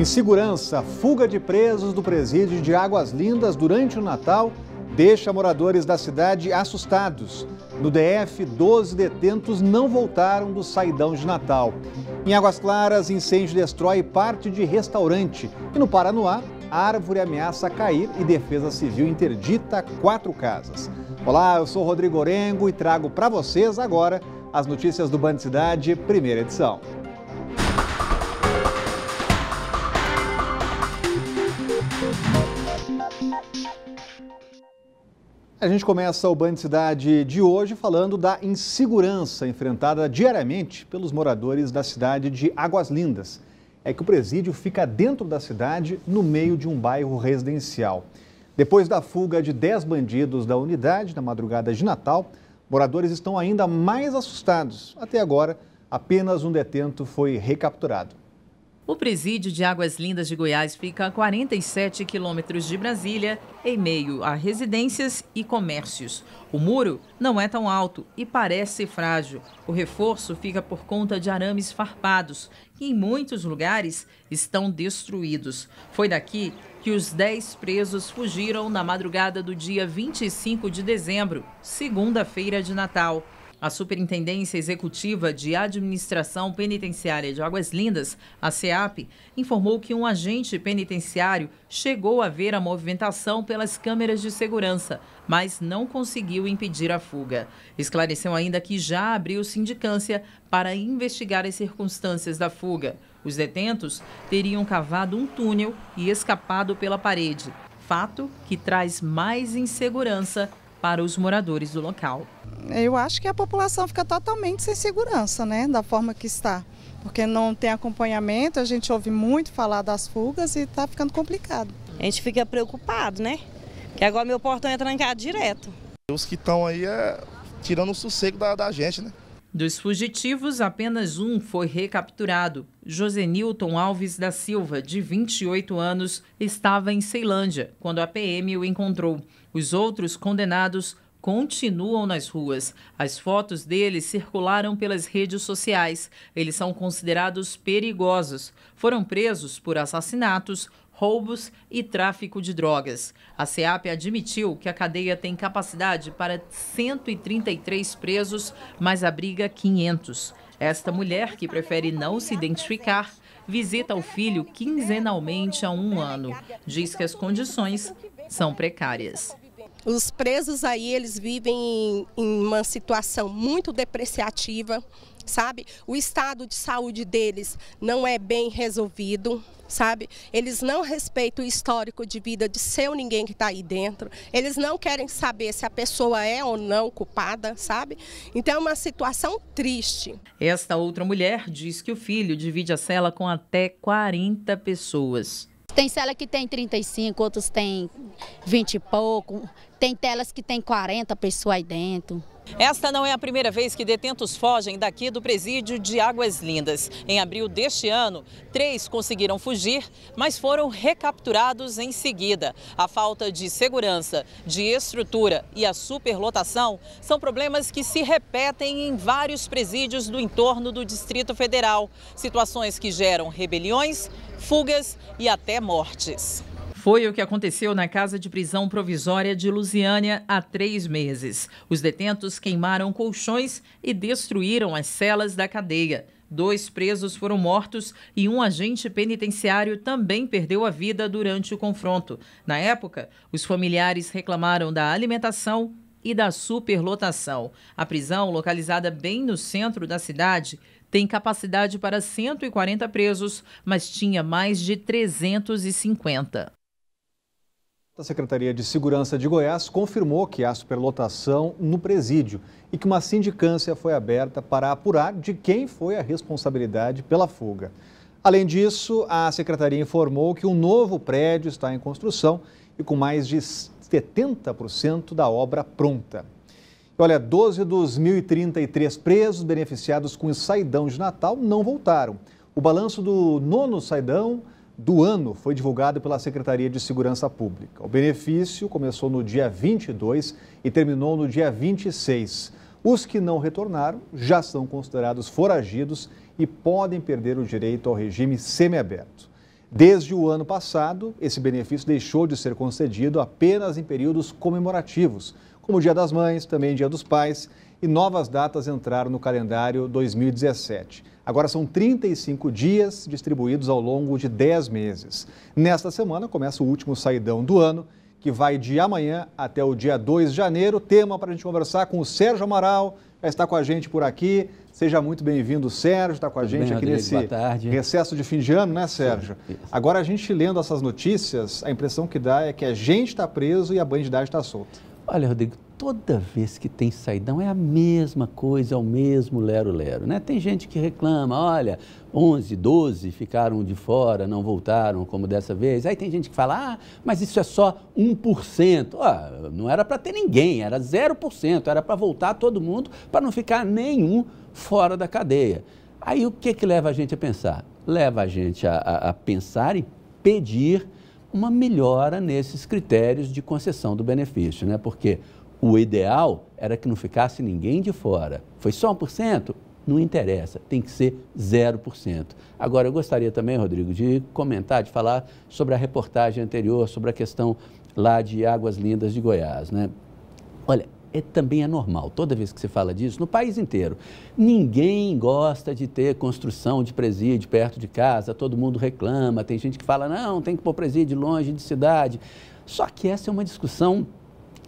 Insegurança, fuga de presos do presídio de Águas Lindas durante o Natal deixa moradores da cidade assustados. No DF, 12 detentos não voltaram do saidão de Natal. Em Águas Claras, incêndio destrói parte de restaurante. E no Paranoá, árvore ameaça cair e Defesa Civil interdita quatro casas. Olá, eu sou Rodrigo Orengo e trago para vocês agora as notícias do Band Cidade, primeira edição. A gente começa o Band Cidade de hoje falando da insegurança enfrentada diariamente pelos moradores da cidade de Águas Lindas. É que o presídio fica dentro da cidade, no meio de um bairro residencial. Depois da fuga de 10 bandidos da unidade na madrugada de Natal, moradores estão ainda mais assustados. Até agora, apenas um detento foi recapturado. O presídio de Águas Lindas de Goiás fica a 47 quilômetros de Brasília, em meio a residências e comércios. O muro não é tão alto e parece frágil. O reforço fica por conta de arames farpados, que em muitos lugares estão destruídos. Foi daqui que os 10 presos fugiram na madrugada do dia 25 de dezembro, segunda-feira de Natal. A Superintendência Executiva de Administração Penitenciária de Águas Lindas, a SEAP, informou que um agente penitenciário chegou a ver a movimentação pelas câmeras de segurança, mas não conseguiu impedir a fuga. Esclareceu ainda que já abriu sindicância para investigar as circunstâncias da fuga. Os detentos teriam cavado um túnel e escapado pela parede, fato que traz mais insegurança para os moradores do local. Eu acho que a população fica totalmente sem segurança, né, da forma que está, porque não tem acompanhamento, a gente ouve muito falar das fugas e está ficando complicado. A gente fica preocupado, né? Que agora meu portão é trancado direto. Os que estão aí é tirando o sossego da, da gente, né? Dos fugitivos, apenas um foi recapturado. José Newton Alves da Silva, de 28 anos, estava em Ceilândia quando a PM o encontrou. Os outros condenados continuam nas ruas. As fotos deles circularam pelas redes sociais. Eles são considerados perigosos. Foram presos por assassinatos, roubos e tráfico de drogas. A SEAP admitiu que a cadeia tem capacidade para 133 presos, mas abriga 500. Esta mulher, que prefere não se identificar, visita o filho quinzenalmente há um ano. Diz que as condições são precárias. Os presos aí, eles vivem em uma situação muito depreciativa, sabe? O estado de saúde deles não é bem resolvido, sabe? Eles não respeitam o histórico de vida de seu ninguém que está aí dentro. Eles não querem saber se a pessoa é ou não culpada, sabe? Então é uma situação triste. Esta outra mulher diz que o filho divide a cela com até 40 pessoas. Tem cela que tem 35, outros tem 20 e pouco. Tem telas que tem 40 pessoas aí dentro. Esta não é a primeira vez que detentos fogem daqui do presídio de Águas Lindas. Em abril deste ano, três conseguiram fugir, mas foram recapturados em seguida. A falta de segurança, de estrutura e a superlotação são problemas que se repetem em vários presídios do entorno do Distrito Federal. Situações que geram rebeliões, fugas e até mortes. Foi o que aconteceu na casa de prisão provisória de Lusiânia há três meses. Os detentos queimaram colchões e destruíram as celas da cadeia. Dois presos foram mortos e um agente penitenciário também perdeu a vida durante o confronto. Na época, os familiares reclamaram da alimentação e da superlotação. A prisão, localizada bem no centro da cidade, tem capacidade para 140 presos, mas tinha mais de 350. A Secretaria de Segurança de Goiás confirmou que há superlotação no presídio e que uma sindicância foi aberta para apurar de quem foi a responsabilidade pela fuga. Além disso, a secretaria informou que um novo prédio está em construção e com mais de 70% da obra pronta. Olha, 12 dos 1.033 presos beneficiados com o saidão de Natal não voltaram. O balanço do nono saidão do ano foi divulgado pela Secretaria de Segurança Pública. O benefício começou no dia 22 e terminou no dia 26. Os que não retornaram já são considerados foragidos e podem perder o direito ao regime semiaberto. Desde o ano passado, esse benefício deixou de ser concedido apenas em períodos comemorativos, como o Dia das Mães, também Dia dos Pais e novas datas entraram no calendário 2017. Agora são 35 dias distribuídos ao longo de 10 meses. Nesta semana começa o último saidão do ano, que vai de amanhã até o dia 2 de janeiro. Tema para a gente conversar com o Sérgio Amaral, já está com a gente por aqui. Seja muito bem-vindo, Sérgio, está com a Tudo gente bem, aqui Rodrigo, nesse recesso de fim de ano, né, Sérgio? Sim. Agora, a gente lendo essas notícias, a impressão que dá é que a gente está preso e a bandidagem está solta. Olha, Rodrigo, toda vez que tem saidão é a mesma coisa, é o mesmo lero-lero, né? Tem gente que reclama, olha, 11, 12 ficaram de fora, não voltaram como dessa vez. Aí tem gente que fala, ah, mas isso é só 1%. Ah, não era para ter ninguém, era 0%, era para voltar todo mundo para não ficar nenhum fora da cadeia. Aí o que que leva a gente a pensar? Leva a gente a, a, a pensar e pedir uma melhora nesses critérios de concessão do benefício, né? Porque o ideal era que não ficasse ninguém de fora. Foi só 1%? Não interessa, tem que ser 0%. Agora, eu gostaria também, Rodrigo, de comentar, de falar sobre a reportagem anterior, sobre a questão lá de Águas Lindas de Goiás. Né? Olha, é, também é normal, toda vez que se fala disso, no país inteiro. Ninguém gosta de ter construção de presídio perto de casa, todo mundo reclama, tem gente que fala, não, tem que pôr presídio longe de cidade. Só que essa é uma discussão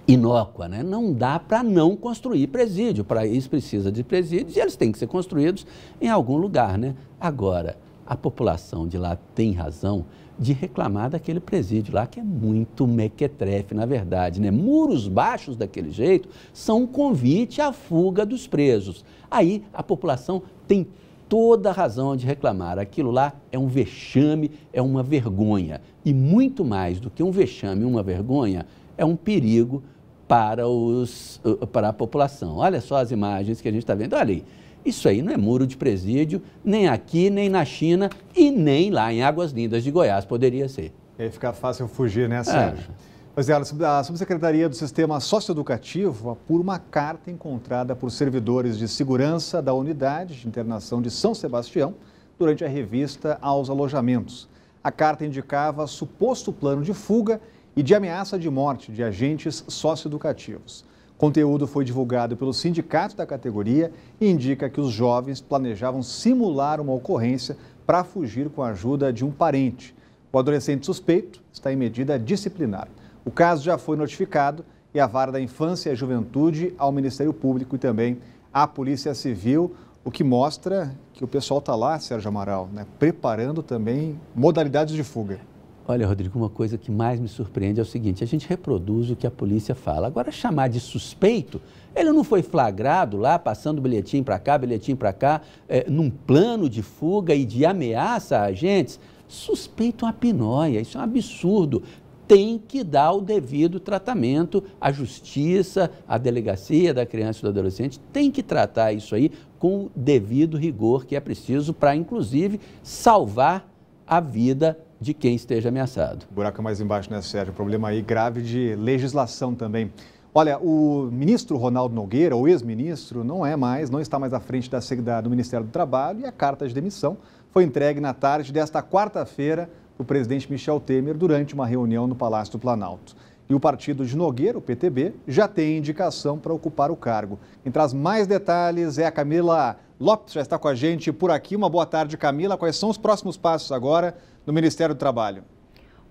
inócua, né? não dá para não construir presídio, para isso precisa de presídios e eles têm que ser construídos em algum lugar. Né? Agora, a população de lá tem razão de reclamar daquele presídio lá, que é muito mequetrefe, na verdade. Né? Muros baixos daquele jeito são um convite à fuga dos presos. Aí a população tem toda a razão de reclamar. Aquilo lá é um vexame, é uma vergonha. E muito mais do que um vexame e uma vergonha, é um perigo para, os, para a população. Olha só as imagens que a gente está vendo. Olha aí. Isso aí não é muro de presídio, nem aqui, nem na China e nem lá em Águas Lindas de Goiás poderia ser. E aí fica fácil fugir, né, é. Sérgio? É. Pois é, a Subsecretaria do Sistema Socioeducativo apura uma carta encontrada por servidores de segurança da unidade de internação de São Sebastião durante a revista aos alojamentos. A carta indicava suposto plano de fuga e de ameaça de morte de agentes socioeducativos. conteúdo foi divulgado pelo sindicato da categoria e indica que os jovens planejavam simular uma ocorrência para fugir com a ajuda de um parente. O adolescente suspeito está em medida disciplinar. O caso já foi notificado e a Vara da Infância e Juventude ao Ministério Público e também à Polícia Civil, o que mostra que o pessoal está lá, Sérgio Amaral, né, preparando também modalidades de fuga. Olha, Rodrigo, uma coisa que mais me surpreende é o seguinte: a gente reproduz o que a polícia fala. Agora, chamar de suspeito, ele não foi flagrado lá, passando bilhetinho para cá, bilhetinho para cá, é, num plano de fuga e de ameaça a agentes. Suspeito é uma pinóia, isso é um absurdo. Tem que dar o devido tratamento. A justiça, a delegacia da criança e do adolescente tem que tratar isso aí com o devido rigor que é preciso para, inclusive, salvar a vida de quem esteja ameaçado. Buraco mais embaixo, né, Sérgio? Problema aí grave de legislação também. Olha, o ministro Ronaldo Nogueira, o ex-ministro, não é mais, não está mais à frente da, da, do Ministério do Trabalho e a carta de demissão foi entregue na tarde desta quarta-feira para o presidente Michel Temer durante uma reunião no Palácio do Planalto. E o partido de Nogueira, o PTB, já tem indicação para ocupar o cargo. Quem traz mais detalhes é a Camila Lopes, já está com a gente por aqui. Uma boa tarde, Camila. Quais são os próximos passos agora no Ministério do Trabalho.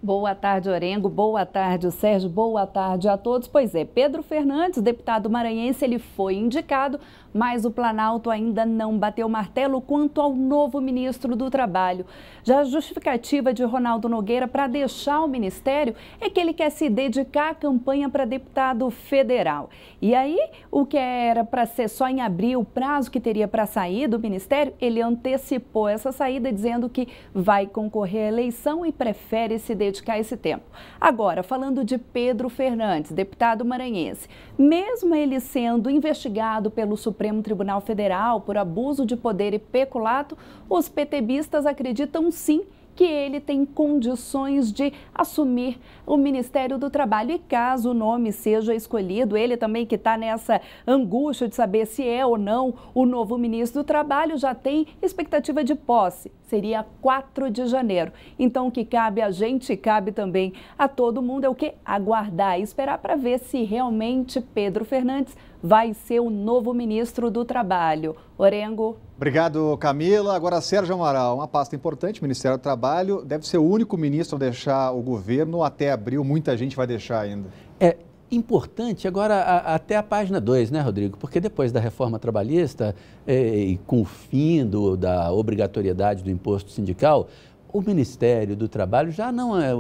Boa tarde, Orengo. Boa tarde, Sérgio. Boa tarde a todos. Pois é, Pedro Fernandes, deputado maranhense, ele foi indicado mas o Planalto ainda não bateu martelo quanto ao novo ministro do Trabalho. Já a justificativa de Ronaldo Nogueira para deixar o ministério é que ele quer se dedicar à campanha para deputado federal. E aí, o que era para ser só em abril, o prazo que teria para sair do ministério, ele antecipou essa saída dizendo que vai concorrer à eleição e prefere se dedicar a esse tempo. Agora, falando de Pedro Fernandes, deputado maranhense, mesmo ele sendo investigado pelo Supremo Supremo Tribunal Federal por abuso de poder e peculato, os PTBistas acreditam sim que ele tem condições de assumir o Ministério do Trabalho. E caso o nome seja escolhido, ele também que está nessa angústia de saber se é ou não o novo ministro do Trabalho, já tem expectativa de posse. Seria 4 de janeiro. Então, o que cabe a gente, cabe também a todo mundo, é o que? Aguardar e esperar para ver se realmente Pedro Fernandes vai ser o novo ministro do Trabalho. Orengo. Obrigado, Camila. Agora, Sérgio Amaral, uma pasta importante, Ministério do Trabalho. Deve ser o único ministro a deixar o governo até abril. Muita gente vai deixar ainda. É importante, agora, a, até a página 2, né, Rodrigo? Porque depois da reforma trabalhista e, eh, e com o fim do, da obrigatoriedade do imposto sindical, o Ministério do Trabalho já não, é,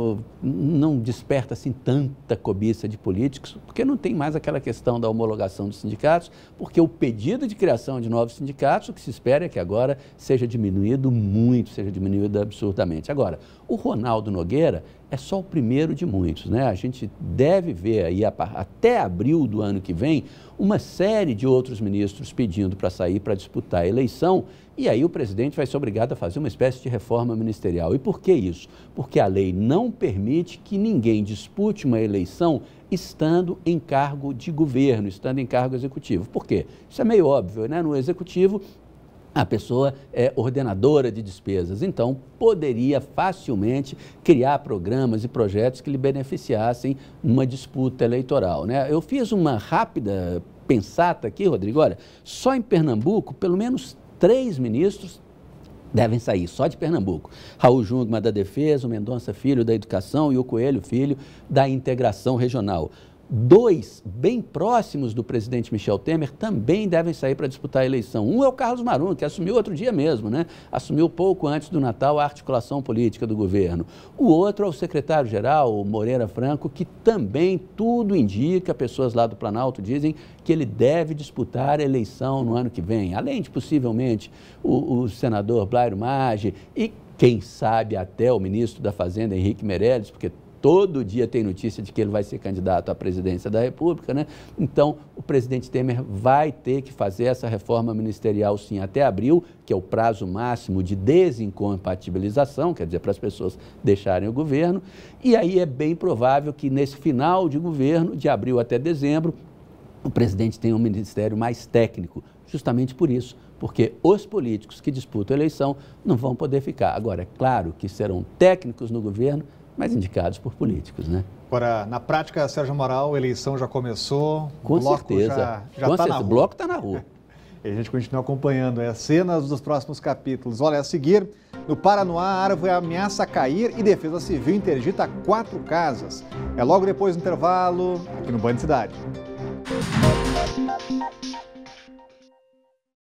não desperta assim tanta cobiça de políticos, porque não tem mais aquela questão da homologação dos sindicatos, porque o pedido de criação de novos sindicatos, o que se espera é que agora seja diminuído muito, seja diminuído absurdamente. Agora, o Ronaldo Nogueira é só o primeiro de muitos, né? A gente deve ver aí até abril do ano que vem uma série de outros ministros pedindo para sair para disputar a eleição e aí o presidente vai ser obrigado a fazer uma espécie de reforma ministerial. E por que isso? Porque a lei não permite que ninguém dispute uma eleição estando em cargo de governo, estando em cargo executivo. Por quê? Isso é meio óbvio, né? No executivo a pessoa é ordenadora de despesas, então poderia facilmente criar programas e projetos que lhe beneficiassem numa disputa eleitoral. Né? Eu fiz uma rápida pensata aqui, Rodrigo, olha, só em Pernambuco, pelo menos três ministros devem sair, só de Pernambuco. Raul Jungmann da Defesa, o Mendonça Filho da Educação e o Coelho Filho da Integração Regional dois bem próximos do presidente Michel Temer também devem sair para disputar a eleição. Um é o Carlos Marum, que assumiu outro dia mesmo, né? Assumiu pouco antes do Natal a articulação política do governo. O outro é o secretário-geral, o Moreira Franco, que também tudo indica, pessoas lá do Planalto dizem que ele deve disputar a eleição no ano que vem, além de possivelmente o, o senador Blairo Maggi e quem sabe até o ministro da Fazenda, Henrique Meirelles, porque todo dia tem notícia de que ele vai ser candidato à presidência da República, né? Então, o presidente Temer vai ter que fazer essa reforma ministerial, sim, até abril, que é o prazo máximo de desincompatibilização, quer dizer, para as pessoas deixarem o governo. E aí é bem provável que nesse final de governo, de abril até dezembro, o presidente tenha um ministério mais técnico, justamente por isso, porque os políticos que disputam a eleição não vão poder ficar. Agora, é claro que serão técnicos no governo mas indicados por políticos, né? Agora, na prática, Sérgio Moral, a eleição já começou, Com bloco certeza. já está tá na rua. bloco está na rua. e a gente continua acompanhando as é, cenas dos próximos capítulos. Olha, a seguir, no Paranoá, a árvore ameaça cair e Defesa Civil interdita quatro casas. É logo depois do intervalo, aqui no Banho de Cidade.